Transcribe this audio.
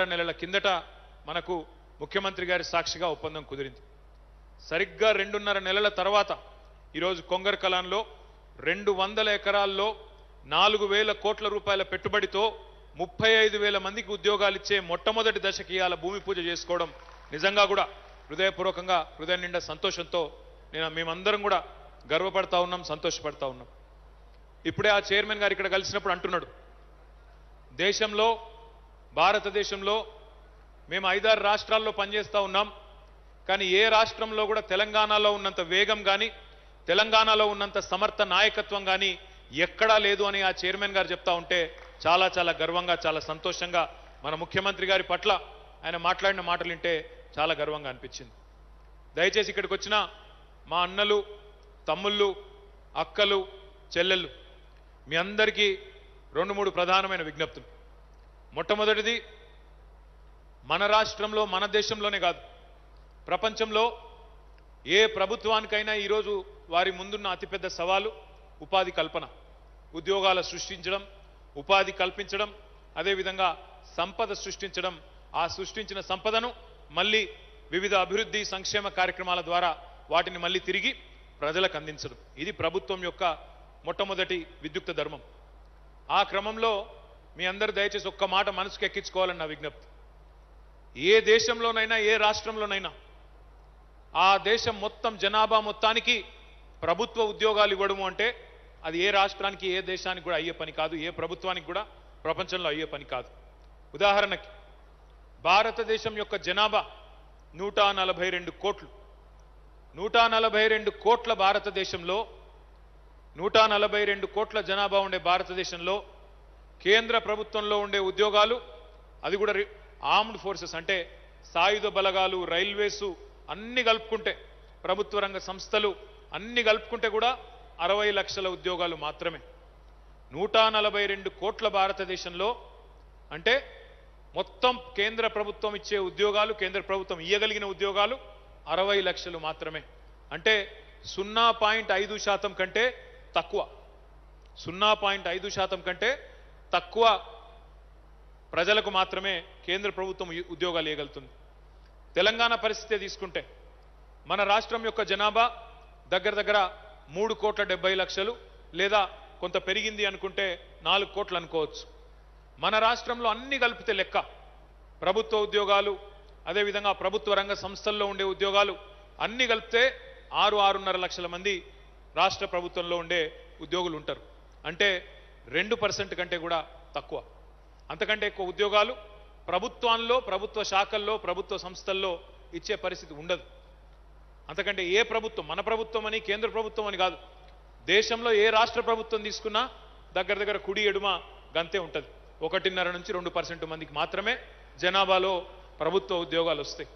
ఐదారు నెలల కిందట మనకు ముఖ్యమంత్రి గారి సాక్షిగా ఒప్పందం కుదిరింది సరిగ్గా రెండున్నర నెలల తర్వాత ఈరోజు కొంగర్ కలాన్లో రెండు వందల ఎకరాల్లో నాలుగు వేల కోట్ల రూపాయల పెట్టుబడితో ముప్పై ఐదు వేల మందికి ఉద్యోగాలు ఇచ్చే మొట్టమొదటి దశకి ఇవాళ భూమి పూజ చేసుకోవడం నిజంగా కూడా హృదయపూర్వకంగా హృదయం నిండా సంతోషంతో నేను మేమందరం కూడా గర్వపడతా ఉన్నాం సంతోషపడతా ఉన్నాం ఇప్పుడే ఆ చైర్మన్ గారు ఇక్కడ కలిసినప్పుడు అంటున్నాడు దేశంలో భారతదేశంలో మేము ఐదారు రాష్ట్రాల్లో పనిచేస్తూ ఉన్నాం కానీ ఏ రాష్ట్రంలో కూడా తెలంగాణలో ఉన్నంత వేగం కానీ తెలంగాణలో ఉన్నంత సమర్థ నాయకత్వం కానీ ఎక్కడా లేదు అని ఆ చైర్మన్ గారు చెప్తా ఉంటే చాలా చాలా గర్వంగా చాలా సంతోషంగా మన ముఖ్యమంత్రి గారి పట్ల ఆయన మాట్లాడిన మాటలు వింటే చాలా గర్వంగా అనిపించింది దయచేసి ఇక్కడికి వచ్చిన మా అన్నలు తమ్ముళ్ళు అక్కలు చెల్లెళ్ళు మీ అందరికీ రెండు మూడు ప్రధానమైన విజ్ఞప్తులు మొట్టమొదటిది మన రాష్ట్రంలో మన దేశంలోనే కాదు ప్రపంచంలో ఏ ప్రభుత్వానికైనా ఈరోజు వారి ముందున్న అతిపెద్ద సవాలు ఉపాధి కల్పన ఉద్యోగాల సృష్టించడం ఉపాధి కల్పించడం అదేవిధంగా సంపద సృష్టించడం ఆ సృష్టించిన సంపదను మళ్ళీ వివిధ అభివృద్ధి సంక్షేమ కార్యక్రమాల ద్వారా వాటిని మళ్ళీ తిరిగి ప్రజలకు అందించడం ఇది ప్రభుత్వం యొక్క మొట్టమొదటి విద్యుక్త ధర్మం ఆ క్రమంలో మీ అందరు దయచేసి ఒక్క మాట మనసుకు ఎక్కించుకోవాలని నా విజ్ఞప్తి ఏ దేశంలోనైనా ఏ రాష్ట్రంలోనైనా ఆ దేశం మొత్తం జనాభా మొత్తానికి ప్రభుత్వ ఉద్యోగాలు ఇవ్వడము అంటే అది ఏ రాష్ట్రానికి ఏ దేశానికి కూడా అయ్యే పని కాదు ఏ ప్రభుత్వానికి కూడా ప్రపంచంలో అయ్యే పని కాదు ఉదాహరణకి భారతదేశం యొక్క జనాభా నూట నలభై రెండు కోట్లు నూట నలభై రెండు కోట్ల భారతదేశంలో నూట నలభై రెండు కోట్ల జనాభా ఉండే భారతదేశంలో కేంద్ర ప్రభుత్వంలో ఉండే ఉద్యోగాలు అది కూడా ఆర్మ్డ్ ఫోర్సెస్ అంటే సాయుధ బలగాలు రైల్వేసు అన్ని కలుపుకుంటే ప్రభుత్వ రంగ సంస్థలు అన్ని కలుపుకుంటే కూడా అరవై లక్షల ఉద్యోగాలు మాత్రమే నూట నలభై రెండు కోట్ల భారతదేశంలో అంటే మొత్తం కేంద్ర ప్రభుత్వం ఇచ్చే ఉద్యోగాలు కేంద్ర ప్రభుత్వం ఇయ్యగలిగిన ఉద్యోగాలు అరవై లక్షలు మాత్రమే అంటే సున్నా పాయింట్ ఐదు శాతం కంటే తక్కువ సున్నా పాయింట్ ఐదు శాతం కంటే తక్కువ ప్రజలకు మాత్రమే కేంద్ర ప్రభుత్వం ఉద్యోగాలు ఇవ్వగలుగుతుంది తెలంగాణ పరిస్థితి తీసుకుంటే మన రాష్ట్రం యొక్క జనాభా దగ్గర దగ్గర మూడు కోట్ల డెబ్బై లక్షలు లేదా కొంత పెరిగింది అనుకుంటే నాలుగు కోట్లు అనుకోవచ్చు మన రాష్ట్రంలో అన్ని కలిపితే లెక్క ప్రభుత్వ ఉద్యోగాలు అదేవిధంగా ప్రభుత్వ రంగ సంస్థల్లో ఉండే ఉద్యోగాలు అన్ని కలిపితే ఆరు ఆరున్నర లక్షల మంది రాష్ట్ర ప్రభుత్వంలో ఉండే ఉద్యోగులు ఉంటారు అంటే రెండు పర్సెంట్ కంటే కూడా తక్కువ అంతకంటే ఎక్కువ ఉద్యోగాలు ప్రభుత్వాల్లో ప్రభుత్వ శాఖల్లో ప్రభుత్వ సంస్థల్లో ఇచ్చే పరిస్థితి ఉండదు అంతకంటే ఏ ప్రభుత్వం మన ప్రభుత్వం అని కేంద్ర ప్రభుత్వం అని కాదు దేశంలో ఏ రాష్ట్ర ప్రభుత్వం తీసుకున్నా దగ్గర దగ్గర కుడి ఎడుమ గంతే ఉంటుంది ఒకటిన్నర నుంచి రెండు పర్సెంట్ మందికి మాత్రమే జనాభాలో ప్రభుత్వ ఉద్యోగాలు వస్తాయి